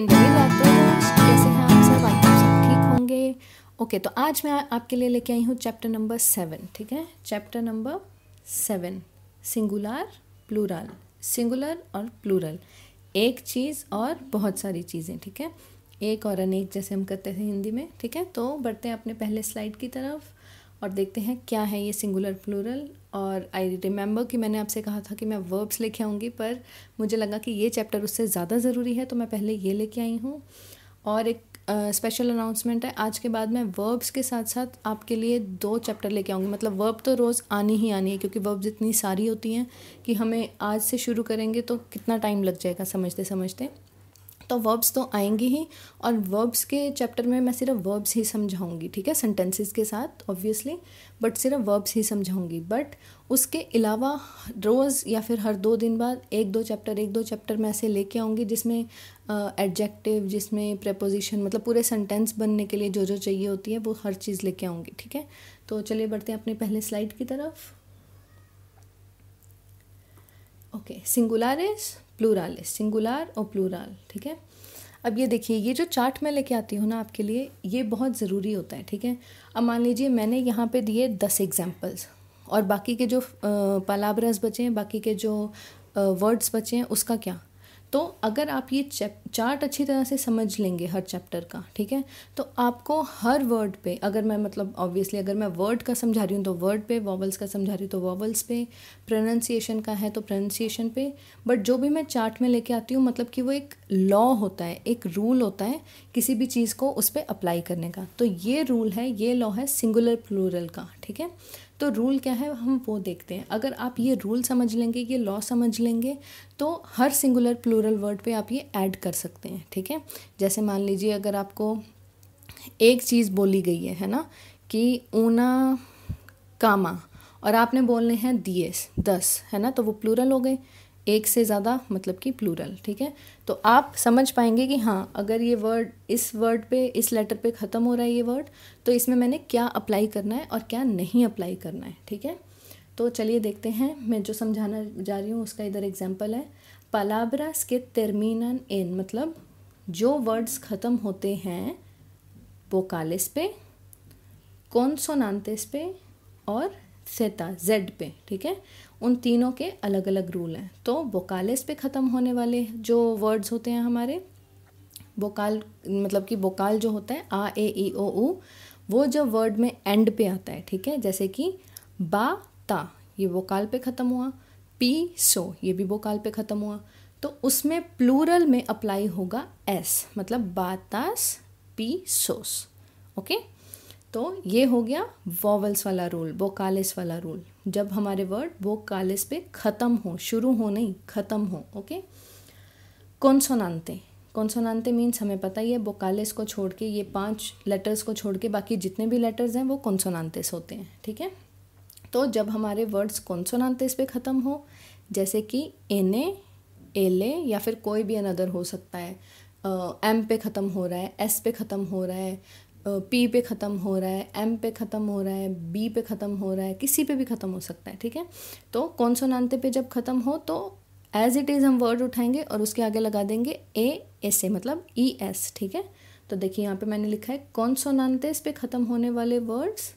Interview लेते हो कैसे हैं आप सब आई सब ठीक होंगे ओके तो आज मैं आपके लिए लेके आई हूँ चैप्टर नंबर सेवन ठीक है chapter number seven singular plural singular और प्लूरल एक चीज़ और बहुत सारी चीज़ें ठीक है एक और अनेक जैसे हम करते थे हिंदी में ठीक है तो बढ़ते हैं अपने पहले स्लाइड की तरफ और देखते हैं क्या है ये सिंगुलर प्लूरल और आई रिमेंबर कि मैंने आपसे कहा था कि मैं वर्ब्स लेके आऊँगी पर मुझे लगा कि ये चैप्टर उससे ज़्यादा ज़रूरी है तो मैं पहले ये लेके आई हूँ और एक स्पेशल uh, अनाउंसमेंट है आज के बाद मैं वर्ब्स के साथ साथ आपके लिए दो चैप्टर लेके आऊँगी मतलब वर्ब तो रोज़ आनी ही आनी है क्योंकि वर्ब्स इतनी सारी होती हैं कि हमें आज से शुरू करेंगे तो कितना टाइम लग जाएगा समझते समझते तो वर्ब्स तो आएंगे ही और वर्ब्स के चैप्टर में मैं सिर्फ वर्ब्स ही समझाऊंगी ठीक है सेंटेंसेस के साथ ऑब्वियसली बट सिर्फ वर्ब्स ही समझाऊंगी बट उसके अलावा रोज़ या फिर हर दो दिन बाद एक दो चैप्टर एक दो चैप्टर मैं ऐसे लेके आऊँगी जिसमें एडजेक्टिव uh, जिसमें प्रपोजिशन मतलब पूरे सेंटेंस बनने के लिए जो जो चाहिए होती है वो हर चीज़ लेके आऊँगी ठीक है तो चलिए बढ़ते हैं अपने पहले स्लाइड की तरफ ओके सिंगुलारिस प्लूरालिस सिंगुलर और प्लूराल ठीक है अब ये देखिए ये जो चार्ट मैं लेके आती हूँ ना आपके लिए ये बहुत ज़रूरी होता है ठीक है अब मान लीजिए मैंने यहाँ पे दिए दस एग्जाम्पल्स और बाकी के जो पलाबरस बचे हैं बाकी के जो वर्ड्स बचे हैं उसका क्या तो अगर आप ये चार्ट अच्छी तरह से समझ लेंगे हर चैप्टर का ठीक है तो आपको हर वर्ड पे अगर मैं मतलब ऑब्वियसली अगर मैं वर्ड का समझा रही हूँ तो वर्ड पे वॉवल्स का समझा रही हूँ तो वॉवल्स पे प्रोनंसिएशन का है तो प्रोनंसिएशन पे बट जो भी मैं चार्ट में लेके आती हूँ मतलब कि वो एक लॉ होता है एक रूल होता है किसी भी चीज़ को उस पर अप्लाई करने का तो ये रूल है ये लॉ है सिंगुलर प्लूरल का ठीक है तो रूल क्या है हम वो देखते हैं अगर आप ये रूल समझ लेंगे ये लॉ समझ लेंगे तो हर सिंगुलर प्लूरल वर्ड पे आप ये ऐड कर सकते हैं ठीक है जैसे मान लीजिए अगर आपको एक चीज़ बोली गई है है ना कि ऊना कामा और आपने बोलने हैं दिएस दस है ना तो वो प्लूरल हो गए एक से ज़्यादा मतलब कि प्लूरल ठीक है तो आप समझ पाएंगे कि हाँ अगर ये वर्ड इस वर्ड पे इस लेटर पे ख़त्म हो रहा है ये वर्ड तो इसमें मैंने क्या अप्लाई करना है और क्या नहीं अप्लाई करना है ठीक है तो चलिए देखते हैं मैं जो समझाना जा रही हूँ उसका इधर एग्जाम्पल है पलाब्रास के तेरमिन इन मतलब जो वर्ड्स ख़त्म होते हैं वोकालिस पे कौन पे और सेता जेड पे ठीक है उन तीनों के अलग अलग रूल हैं तो बोकालिस पे ख़त्म होने वाले जो वर्ड्स होते हैं हमारे बोकाल मतलब कि बोकाल जो होता है आ ए ई ओ ऊ वो जब वर्ड में एंड पे आता है ठीक है जैसे कि बा ता ये बोकाल पे ख़त्म हुआ पी सो ये भी बोकाल पे ख़त्म हुआ तो उसमें प्लूरल में अप्लाई होगा एस मतलब बातास पी सोस ओके तो ये हो गया वॉवल्स वाला रूल बोकालिस वाला रूल जब हमारे वर्ड बोकालिस पे ख़त्म हो शुरू हो नहीं ख़त्म हो ओके कॉन्सोनानते कॉन्सोनानते मीन्स हमें पता ही है बोकालिस को छोड़ के ये पांच लेटर्स को छोड़ के बाकी जितने भी लेटर्स हैं वो कॉन्सोनानतेस होते हैं ठीक है तो जब हमारे वर्ड्स कॉन्सोनानतेस पे ख़त्म हो जैसे कि एने एले या फिर कोई भी अनदर हो सकता है एम uh, पे ख़त्म हो रहा है एस पे ख़त्म हो रहा है पी पे ख़त्म हो रहा है एम पे ख़त्म हो रहा है बी पे ख़त्म हो रहा है किसी पे भी ख़त्म हो सकता है ठीक है तो कॉन्सोनांते पे जब ख़त्म हो तो एज इट इज़ हम वर्ड उठाएंगे और उसके आगे लगा देंगे ए एस ए मतलब ई e, एस ठीक है तो देखिए यहाँ पे मैंने लिखा है इस पे ख़त्म होने वाले वर्ड्स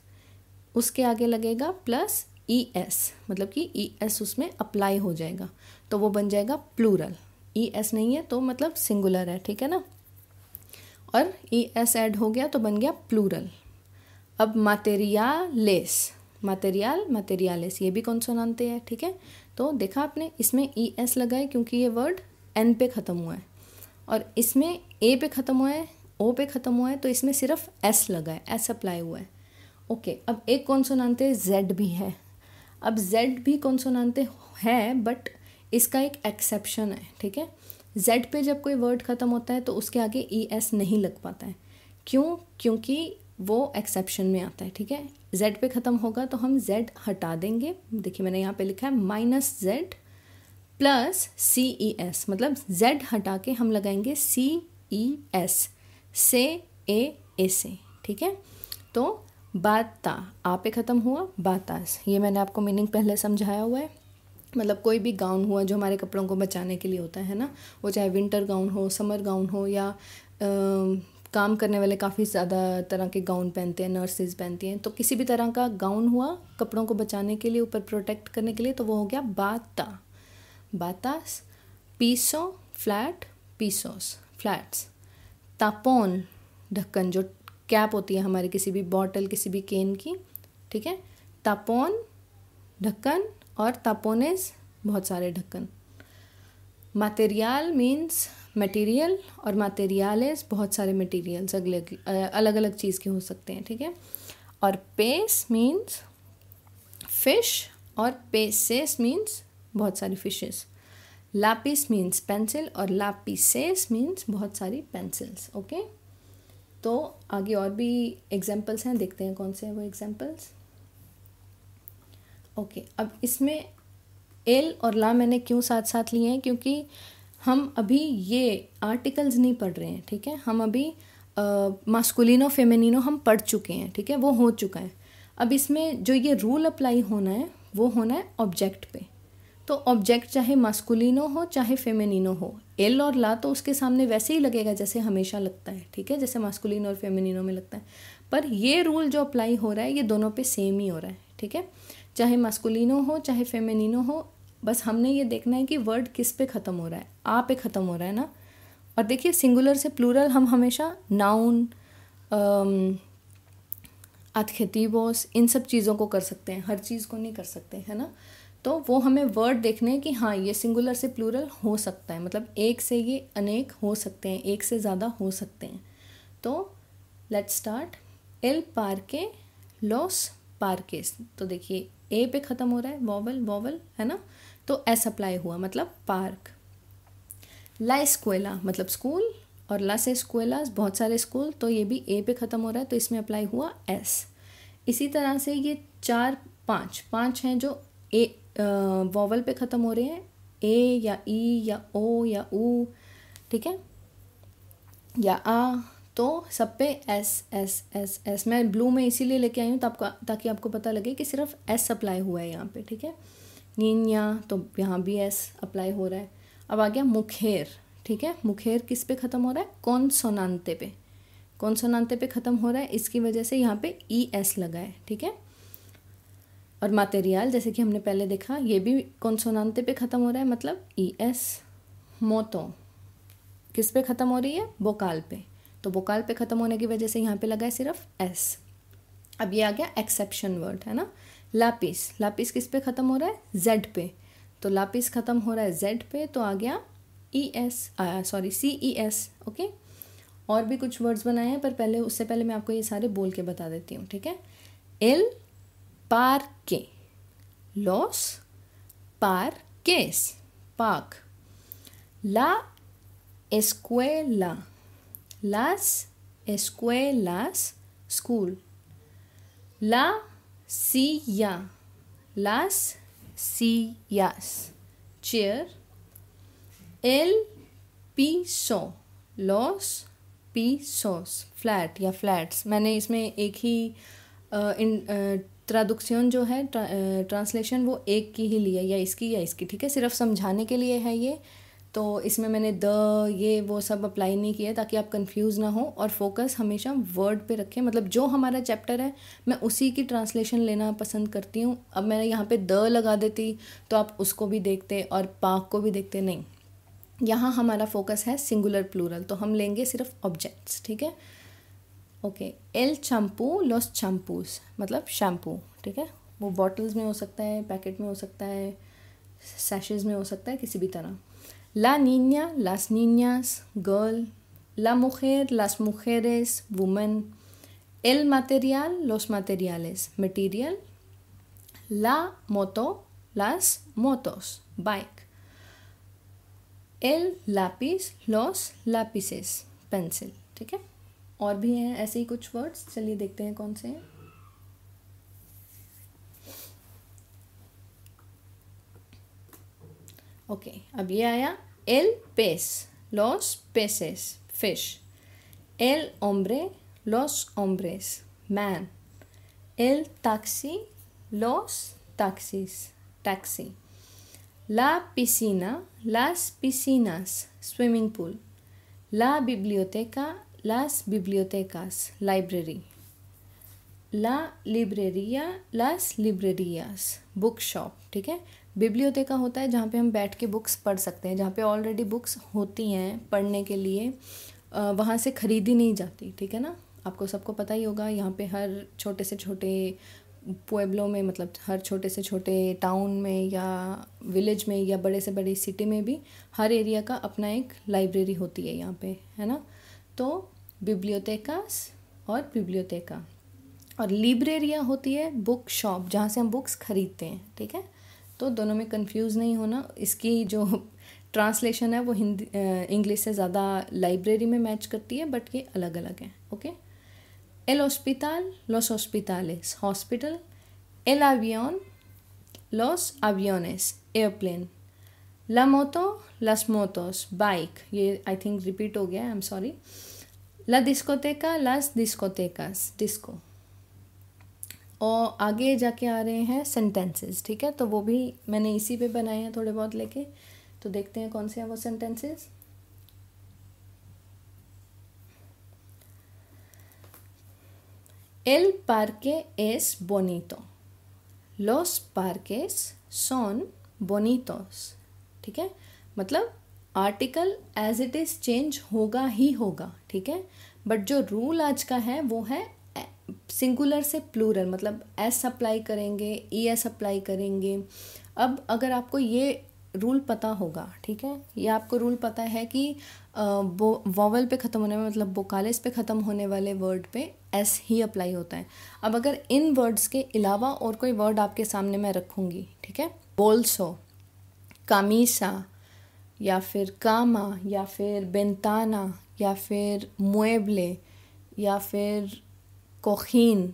उसके आगे लगेगा प्लस ई एस मतलब कि ई e, एस उसमें अप्लाई हो जाएगा तो वो बन जाएगा प्लूरल ई एस नहीं है तो मतलब सिंगुलर है ठीक है ना और ई एस एड हो गया तो बन गया प्लूरल अब मातेरियाल मटेरियल लेस ये भी कॉन्सोनांते हैं ठीक है तो देखा आपने इसमें ई e, एस लगा है क्योंकि ये वर्ड एन पे ख़त्म हुआ है और इसमें ए पे ख़त्म हुआ है ओ पे ख़त्म हुआ है तो इसमें सिर्फ एस लगा है एस अप्लाई हुआ है ओके अब एक कॉन्सोनांते जेड भी है अब जेड भी कॉन्सोनांते है बट इसका एक एक्सेप्शन है ठीक है जेड पे जब कोई वर्ड ख़त्म होता है तो उसके आगे ई e एस नहीं लग पाता है क्यों क्योंकि वो एक्सेप्शन में आता है ठीक है जेड पे ख़त्म होगा तो हम जेड हटा देंगे देखिए मैंने यहाँ पे लिखा है minus Z plus C E S मतलब जेड हटा के हम लगाएंगे सी ई एस से ए ए से ठीक है तो बाता आ पे ख़त्म हुआ बातास ये मैंने आपको मीनिंग पहले समझाया हुआ है मतलब कोई भी गाउन हुआ जो हमारे कपड़ों को बचाने के लिए होता है ना वो चाहे विंटर गाउन हो समर गाउन हो या आ, काम करने वाले काफ़ी ज़्यादा तरह के गाउन पहनते हैं नर्सेज पहनती हैं तो किसी भी तरह का गाउन हुआ कपड़ों को बचाने के लिए ऊपर प्रोटेक्ट करने के लिए तो वो हो गया बाता बातास पीसो फ्लैट पीसोस फ्लैट्स तापोन ढक्कन जो कैप होती है हमारे किसी भी बॉटल किसी भी केन की ठीक है तापोन ढक्कन और तपोनेस बहुत सारे ढक्कन मटेरियल मींस मटेरियल और materiales बहुत सारे मटेरियल्स अगले अलग अलग चीज़ के हो सकते हैं ठीक है और पेस मीन्स फिश और पेसेस मीन्स बहुत सारी फिशेस लापिस मीन्स पेंसिल और लापिसेस मीन्स बहुत सारी पेंसिल्स ओके तो आगे और भी एग्जांपल्स हैं देखते हैं कौन से हैं वो एग्जांपल्स ओके अब इसमें एल और ला मैंने क्यों साथ साथ लिए हैं क्योंकि हम अभी ये आर्टिकल्स नहीं पढ़ रहे हैं ठीक है हम अभी मास्कुलिनो फेमिनिनो हम पढ़ चुके हैं ठीक है वो हो चुका है अब इसमें जो ये रूल अप्लाई होना है वो होना है ऑब्जेक्ट पे तो ऑब्जेक्ट चाहे मास्कुलिनो हो चाहे फेमिनिनो हो एल और ला तो उसके सामने वैसे ही लगेगा जैसे हमेशा लगता है ठीक है जैसे मास्कुलिनो और फेमिनिनो में लगता है पर ये रूल जो अप्लाई हो रहा है ये दोनों पे सेम ही हो रहा है ठीक है चाहे मस्कुलिनो हो चाहे फेमिनिनो हो बस हमने ये देखना है कि वर्ड किस पे ख़त्म हो रहा है आ पे ख़त्म हो रहा है ना और देखिए सिंगुलर से प्लूरल हम हमेशा नाउन अतखेतीबोस इन सब चीज़ों को कर सकते हैं हर चीज़ को नहीं कर सकते है ना तो वो हमें वर्ड देखने हैं कि हाँ ये सिंगुलर से प्लूरल हो सकता है मतलब एक से ये अनेक हो सकते हैं एक से ज़्यादा हो सकते हैं तो लेट्स स्टार्ट एल पार्के लॉस पार्केस तो देखिए ए पे ख़त्म हो रहा है वॉवल वॉवल है ना तो एस अप्लाई हुआ मतलब पार्क ला स्कूला मतलब स्कूल और लस से स्कोलास बहुत सारे स्कूल तो ये भी ए पे ख़त्म हो रहा है तो इसमें अप्लाई हुआ एस इसी तरह से ये चार पाँच पाँच हैं जो ए वॉवल पे ख़त्म हो रहे हैं ए या ई e या ओ या ऊ ठीक है या आ तो सब पे एस एस एस एस मैं ब्लू में इसीलिए लेके आई हूँ आपको ताकि आपको पता लगे कि सिर्फ एस अप्लाई हुआ है यहाँ पे ठीक है निन्या तो यहाँ भी एस अप्लाई हो रहा है अब आ गया मुखेर ठीक है मुखेर किस पे ख़त्म हो रहा है कौन सोनानते पे कौन सोनानते पे ख़त्म हो रहा है इसकी वजह से यहाँ पे ई e, एस लगा है ठीक है और मातेरियाल जैसे कि हमने पहले देखा ये भी कौन सोनानते पे ख़त्म हो रहा है मतलब ई e, एस मोतो किस पे ख़त्म हो रही है बोकाल पे तो वोकाल पे ख़त्म होने की वजह से यहाँ पे लगा है सिर्फ एस अब ये आ गया एक्सेप्शन वर्ड है ना लापिस लापिस किस पे ख़त्म हो रहा है जेड पे तो लापिस ख़त्म हो रहा है जेड पे तो आ गया E S sorry C E S okay और भी कुछ वर्ड्स बनाए हैं पर पहले उससे पहले मैं आपको ये सारे बोल के बता देती हूँ ठीक है एल पार के लॉस पार केस पार्क ला एस्कुएला las escuelas, school. La silla, las sillas, chair. El piso, los pisos, flat या flats. मैंने इसमें एक ही ट्राडुक्शन जो है ट्रांसलेशन वो एक की ही लिया या इसकी या इसकी ठीक है सिर्फ समझाने के लिए है ये तो इसमें मैंने द ये वो सब अप्लाई नहीं किया ताकि आप कंफ्यूज ना हो और फोकस हमेशा वर्ड पे रखें मतलब जो हमारा चैप्टर है मैं उसी की ट्रांसलेशन लेना पसंद करती हूँ अब मैंने यहाँ पे द लगा देती तो आप उसको भी देखते और पाक को भी देखते नहीं यहाँ हमारा फोकस है सिंगुलर प्लूरल तो हम लेंगे सिर्फ ऑब्जेक्ट्स ठीक है ओके एल शैम्पू लॉस शैम्पूस मतलब शैम्पू ठीक है वो बॉटल्स में हो सकता है पैकेट में हो सकता है सैशेज में हो सकता है किसी भी तरह la niña, las niñas, girl, la mujer, las mujeres, woman, el material, los materiales, material, la moto, las motos, bike, el lápiz, los lápices, pencil, ¿ok? है और Ok, había ya el pez, los peces, fish. El hombre, los hombres, man. El taxi, los taxis, taxi. La piscina, las piscinas, swimming pool. La biblioteca, las bibliotecas, library. La librería, las librerías, bookshop, ठीक बिब्लियोथेका होता है जहाँ पे हम बैठ के books पढ़ सकते हैं जहाँ पे ऑलरेडी बुक्स होती हैं पढ़ने के लिए वहाँ से ख़रीदी नहीं जाती ठीक है ना आपको सबको पता ही होगा यहाँ पे हर छोटे से छोटे पुएब्लो में मतलब हर छोटे से छोटे टाउन में या विलेज में या बड़े से बड़ी सिटी में भी हर एरिया का अपना एक लाइब्रेरी होती है यहाँ पे है ना तो बिब्लियोथेकास और बिब्लियोथेका और लाइब्रेरिया होती है बुक शॉप जहाँ से हम बुक्स खरीदते हैं ठीक है तो दोनों में कंफ्यूज नहीं होना इसकी जो ट्रांसलेशन है वो हिंदी इंग्लिश से ज़्यादा लाइब्रेरी में मैच करती है बट ये अलग अलग है ओके एल हॉस्पिटल लॉस हॉस्पिटालेस हॉस्पिटल एल आवियन लॉस आवियोनेस एयरप्लेन ला मोतो लस मोतोस बाइक ये आई थिंक रिपीट हो गया आई एम सॉरी ला डिस्कोतेका लस डिस्कोतेकास डिस्को और आगे जाके आ रहे हैं सेंटेंसेस ठीक है तो वो भी मैंने इसी पे बनाए हैं थोड़े बहुत लेके तो देखते हैं कौन से हैं वो सेंटेंसेस एल पार्के एस बोनीतो लॉस पार्केस सोन बोनीतोस ठीक है मतलब article as it is change होगा ही होगा ठीक है बट जो रूल आज का है वो है सिंगुलर से प्लूरल मतलब एस अप्लाई करेंगे ई एस अप्लाई करेंगे अब अगर आपको ये रूल पता होगा ठीक है ये आपको रूल पता है कि वॉवल पे ख़त्म होने में मतलब बोकालिस पे ख़त्म होने वाले वर्ड पे एस ही अप्लाई होता है अब अगर इन वर्ड्स के अलावा और कोई वर्ड आपके सामने मैं रखूँगी ठीक है बोल्सो कामीसा या फिर कामा या फिर बेंताना या फिर मुएबले या फिर कोहिन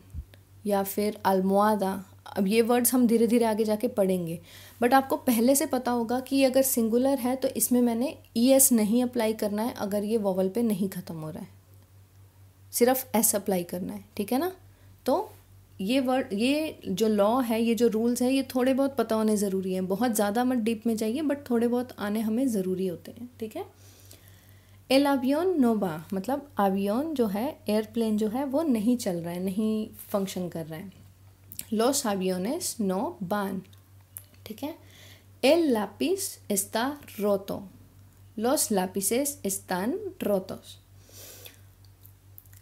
या फिर अलमोदा अब ये वर्ड्स हम धीरे धीरे आगे जाके पढ़ेंगे बट आपको पहले से पता होगा कि ये अगर सिंगुलर है तो इसमें मैंने ई एस नहीं अप्लाई करना है अगर ये वॉवल पे नहीं ख़त्म हो रहा है सिर्फ एस अप्लाई करना है ठीक है ना तो ये वर्ड ये जो लॉ है ये जो रूल्स है ये थोड़े बहुत पता होने ज़रूरी हैं बहुत ज़्यादा मत डीप में जाइए बट थोड़े बहुत आने हमें ज़रूरी होते हैं ठीक है एल आवियोन नोबा मतलब आवियोन जो है एयरप्लेन जो है वो नहीं चल रहा है नहीं फंक्शन कर रहा है लॉस आवियोनेस नो बान ठीक है एल लापिस एस्ता रोतो लॉस लापिसेस एस्तान रोतोस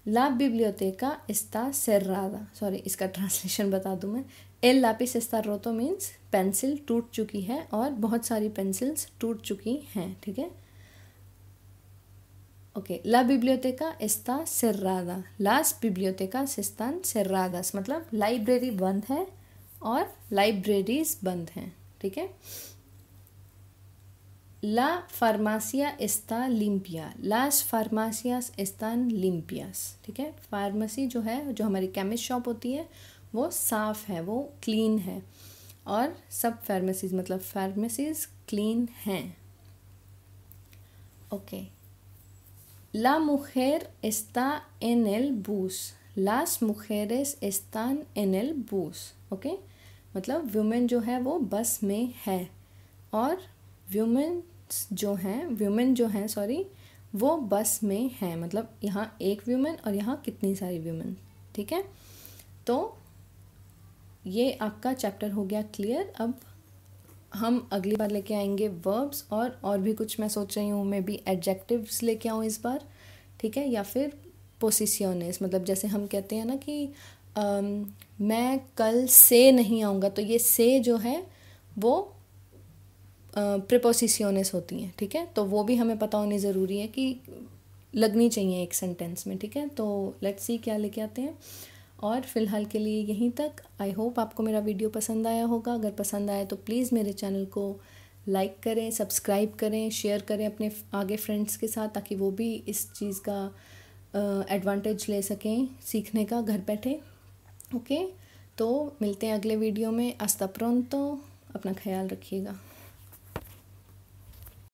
ला बिब्लियोटेका एस्ता सेर्रादा सॉरी इसका ट्रांसलेशन बता दूं मैं एल लापिस एस्ता रोतो मीन्स पेंसिल टूट चुकी है और बहुत सारी पेंसिल्स टूट चुकी हैं ठीक है थीके? Ok, la biblioteca está cerrada. Las bibliotecas están cerradas मतलब लाइब्रेरी बंद है और लाइब्रेरीज बंद हैं ठीक है ला फार्मासिया इस्ता लिम्पिया लास फार्मासियास एस्तान लिम्पियास ठीक है फार्मेसी जो है जो हमारी केमिस्ट शॉप होती है वो साफ़ है वो क्लीन है और सब फार्मेसीज मतलब फार्मेसीज क्लीन हैं okay okay. La mujer está en el bus. Las mujeres están en el bus. Okay मतलब व्यूमेन जो है वो बस में है और व्यूमेन्स जो हैं व्यूमेन जो हैं सॉरी वो बस में हैं मतलब यहाँ एक व्यूमेन और यहाँ कितनी सारी व्यूमेन ठीक है तो ये आपका चैप्टर हो गया क्लियर अब हम अगली बार लेके आएंगे वर्ब्स और और भी कुछ मैं सोच रही हूँ मे बी एडजेक्टिव्स लेके आऊँ इस बार ठीक है या फिर पोसिसियोनेस मतलब जैसे हम कहते हैं ना कि um, मैं कल से नहीं आऊँगा तो ये से जो है वो प्रिपोसिसियोनेस uh, होती हैं ठीक है तो वो भी हमें पता होनी ज़रूरी है कि लगनी चाहिए एक सेंटेंस में ठीक है तो लेट्स सी क्या लेके आते हैं और फ़िलहाल के लिए यहीं तक आई होप आपको मेरा वीडियो पसंद आया होगा अगर पसंद आया तो प्लीज़ मेरे चैनल को लाइक करें सब्सक्राइब करें शेयर करें अपने आगे फ्रेंड्स के साथ ताकि वो भी इस चीज़ का एडवांटेज ले सकें सीखने का घर बैठे ओके तो मिलते हैं अगले वीडियो में आस्ता अपना ख्याल रखिएगा